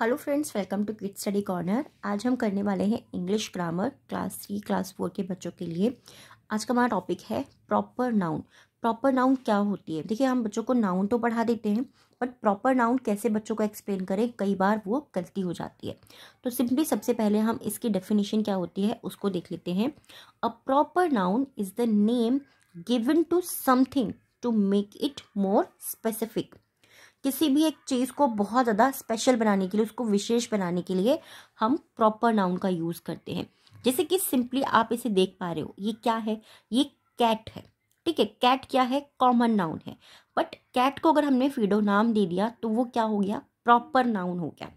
hello friends welcome to kid study corner आज हम करने वाले हैं English grammar class three class four के बच्चों के लिए आज का हमारा टॉपिक है प्रॉपर नाउन प्रॉपर नाउन क्या होती है देखिए हम बच्चों को नाउन तो पढ़ा देते हैं बट प्रॉपर नाउन कैसे बच्चों को एक्सप्लेन करें कई बार वो गलती हो जाती है तो सिंपली सबसे पहले हम इसकी डेफिनेशन क्या होती है उसको देख लेते हैं a proper noun is the name given to something to make it more specific किसी भी एक चीज़ को बहुत ज़्यादा स्पेशल बनाने के लिए उसको विशेष बनाने के लिए हम प्रॉपर नाउन का यूज़ करते हैं जैसे कि सिंपली आप इसे देख पा रहे हो ये क्या है ये कैट है ठीक है कैट क्या है कॉमन नाउन है बट कैट को अगर हमने फीडो नाम दे दिया तो वो क्या हो गया प्रॉपर नाउन हो गया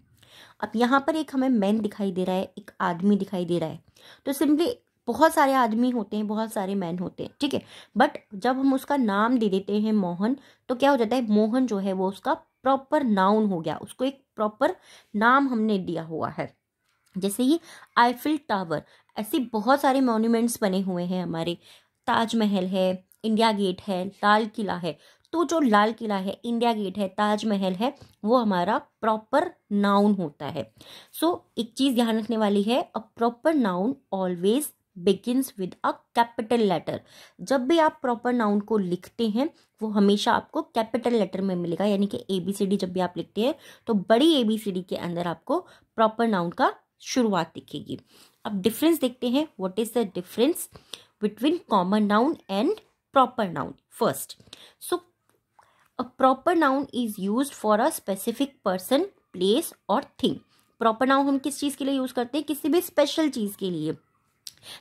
अब यहाँ पर एक हमें मैन दिखाई दे रहा है एक आदमी दिखाई दे रहा है तो सिंपली बहुत सारे आदमी होते हैं बहुत सारे मैन होते हैं ठीक है बट जब हम उसका नाम दे देते हैं मोहन तो क्या हो जाता है मोहन जो है वो उसका प्रॉपर नाउन हो गया उसको एक प्रॉपर नाम हमने दिया हुआ है जैसे ही आईफिल टावर ऐसे बहुत सारे मोन्यूमेंट्स बने हुए हैं हमारे ताजमहल है इंडिया गेट है लाल किला है तो जो लाल किला है इंडिया गेट है ताजमहल है वो हमारा प्रॉपर नाउन होता है सो so, एक चीज़ ध्यान रखने वाली है a proper noun always begins with a capital letter जब भी आप प्रॉपर नाउन को लिखते हैं वो हमेशा आपको कैपिटल लेटर में मिलेगा यानी कि ए बी सी डी जब भी आप लिखते हैं तो बड़ी ए बी सी डी के अंदर आपको प्रॉपर नाउन का शुरुआत दिखेगी अब डिफरेंस देखते हैं what is the difference between common noun and proper noun first so a proper noun is use for a specific person place और थिंग प्रॉपर नाउन हम किस चीज़ के लिए यूज़ करते हैं किसी भी स्पेशल चीज़ के लिए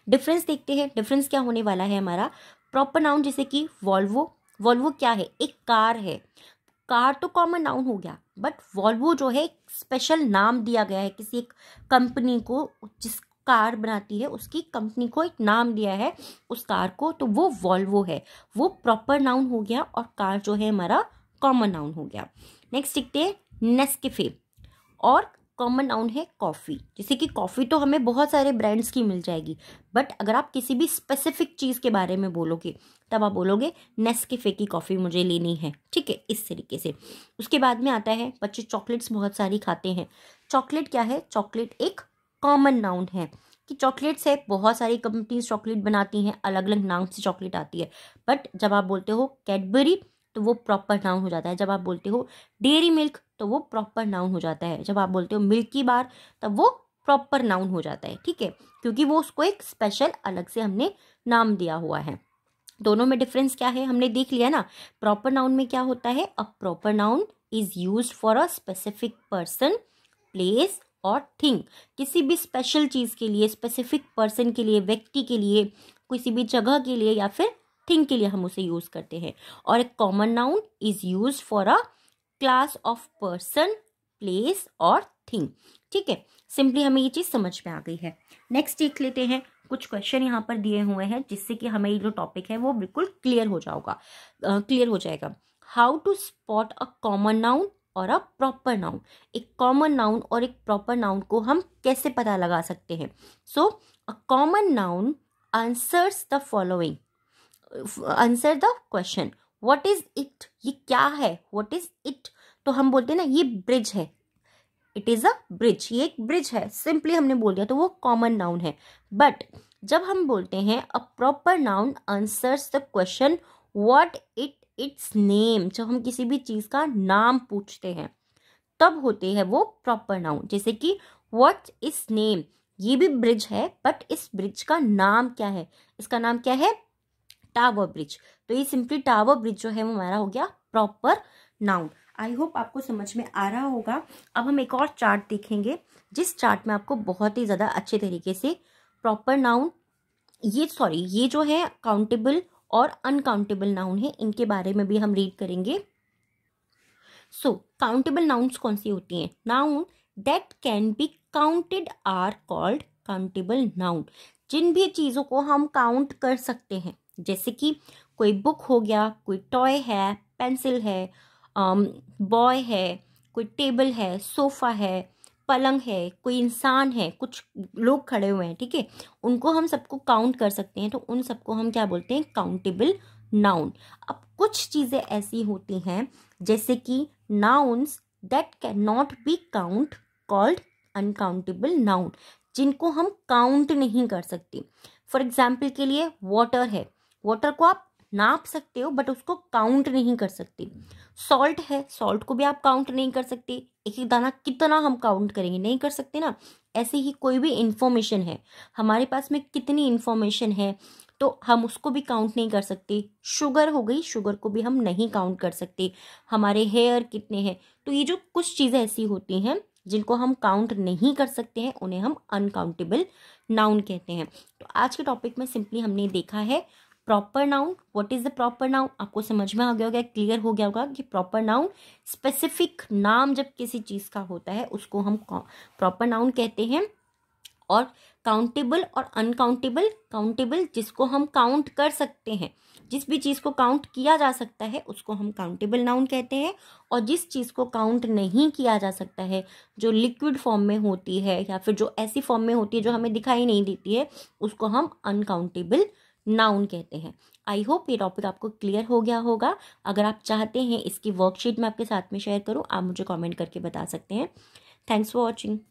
डिफरेंस देखते हैं डिफरेंस क्या होने वाला है हमारा प्रॉपर नाउन जैसे कि वॉल्वो वॉल्वो क्या है एक कार है कार तो कॉमन नाउन हो गया बट वॉल्वो जो है स्पेशल नाम दिया गया है किसी एक कंपनी को जिस कार बनाती है उसकी कंपनी को एक नाम दिया है उस कार को तो वो वॉल्वो है वो प्रॉपर नाउन हो गया और कार जो है हमारा कॉमन नाउन हो गया नेक्स्ट देखते हैं नेस्केफे और कॉमन नाउन है कॉफ़ी जैसे कि कॉफ़ी तो हमें बहुत सारे ब्रांड्स की मिल जाएगी बट अगर आप किसी भी स्पेसिफिक चीज़ के बारे में बोलोगे तब आप बोलोगे नेस्केफे की कॉफ़ी मुझे लेनी है ठीक है इस तरीके से उसके बाद में आता है बच्चे चॉकलेट्स बहुत सारी खाते हैं चॉकलेट क्या है चॉकलेट एक कॉमन नाउन है कि चॉकलेट्स है बहुत सारी कंपनीज चॉकलेट बनाती हैं अलग अलग नाम से चॉकलेट आती है बट जब आप बोलते हो कैडबरी तो वो प्रॉपर नाउन हो जाता है जब आप बोलते हो डेयरी मिल्क तो वो प्रॉपर नाउन हो जाता है जब आप बोलते हो मिल्क की बार तब वो प्रॉपर नाउन हो जाता है ठीक है क्योंकि वो उसको एक स्पेशल अलग से हमने नाम दिया हुआ है दोनों में डिफरेंस क्या है हमने देख लिया ना प्रॉपर नाउन में क्या होता है a proper noun is use for a specific person place और थिंग किसी भी स्पेशल चीज़ के लिए स्पेसिफिक पर्सन के लिए व्यक्ति के लिए किसी भी जगह के लिए या फिर थिंग के लिए हम उसे यूज करते हैं और एक common noun is use for a class of person place और थिंग ठीक है सिंपली हमें ये चीज़ समझ में आ गई है नेक्स्ट देख लेते हैं कुछ क्वेश्चन यहाँ पर दिए हुए हैं जिससे कि हमें ये जो टॉपिक है वो बिल्कुल क्लियर हो जाओगा क्लियर uh, हो जाएगा how to spot a common noun और अ प्रॉपर नाउन एक कॉमन नाउन और एक प्रॉपर नाउन को हम कैसे पता लगा सकते हैं so a common noun answers the following answer the question what is it ये क्या है वट इज इट तो हम बोलते हैं ना ये ब्रिज है इट इज़ अ ब्रिज ये एक ब्रिज है सिंपली हमने बोल दिया तो वो कॉमन नाउन है बट जब हम बोलते हैं a proper noun answers the question what it its name जब हम किसी भी चीज़ का नाम पूछते हैं तब होते हैं वो प्रॉपर नाउन जैसे कि वट इज नेम ये भी ब्रिज है बट इस ब्रिज का नाम क्या है इसका नाम क्या है टावर ब्रिज तो ये सिंपली टावर ब्रिज जो है वो हमारा हो गया प्रॉपर नाउन आई होप आपको समझ में आ रहा होगा अब हम एक और चार्ट देखेंगे जिस चार्ट में आपको बहुत ही ज़्यादा अच्छे तरीके से प्रॉपर नाउन ये सॉरी ये जो है काउंटेबल और अनकाउंटेबल नाउन है इनके बारे में भी हम रीड करेंगे सो काउंटेबल नाउन्स कौन सी होती हैं noun that can be counted are called countable noun जिन भी चीज़ों को हम काउंट कर सकते हैं जैसे कि कोई बुक हो गया कोई टॉय है पेंसिल है बॉय है कोई टेबल है सोफ़ा है पलंग है कोई इंसान है कुछ लोग खड़े हुए हैं ठीक है उनको हम सबको काउंट कर सकते हैं तो उन सबको हम क्या बोलते हैं काउंटेबल नाउन अब कुछ चीज़ें ऐसी होती हैं जैसे कि nouns that can not be count called uncountable noun जिनको हम काउंट नहीं कर सकते फॉर एग्जाम्पल के लिए वाटर है वाटर को आप नाप सकते हो बट उसको काउंट नहीं कर सकते सॉल्ट है सॉल्ट को भी आप काउंट नहीं कर सकते एक एक दाना कितना हम काउंट करेंगे नहीं कर सकते ना ऐसे ही कोई भी इन्फॉर्मेशन है हमारे पास में कितनी इन्फॉर्मेशन है तो हम उसको भी काउंट नहीं कर सकते शुगर हो गई शुगर को भी हम नहीं काउंट कर सकते हमारे हेयर कितने हैं तो ये जो कुछ चीज़ें ऐसी होती हैं जिनको हम काउंट नहीं कर सकते हैं उन्हें हम अनकाउंटेबल नाउन कहते हैं तो आज के टॉपिक में सिंपली हमने देखा है proper noun what is the proper noun आपको समझ में आ गया होगा क्लियर हो गया होगा कि प्रॉपर नाउन स्पेसिफिक नाम जब किसी चीज़ का होता है उसको हम प्रॉपर नाउन कहते हैं और काउंटेबल और अनकाउंटेबल काउंटेबल जिसको हम काउंट कर सकते हैं जिस भी चीज़ को काउंट किया जा सकता है उसको हम काउंटेबल नाउन कहते हैं और जिस चीज़ को काउंट नहीं किया जा सकता है जो लिक्विड फॉर्म में होती है या फिर जो ऐसी फॉर्म में होती है जो हमें दिखाई नहीं देती है उसको हम अनकाउंटेबल नाउन कहते हैं आई होप ये टॉपिक आपको क्लियर हो गया होगा अगर आप चाहते हैं इसकी वर्कशीट मैं आपके साथ में शेयर करूँ आप मुझे कॉमेंट करके बता सकते हैं थैंक्स फॉर वॉचिंग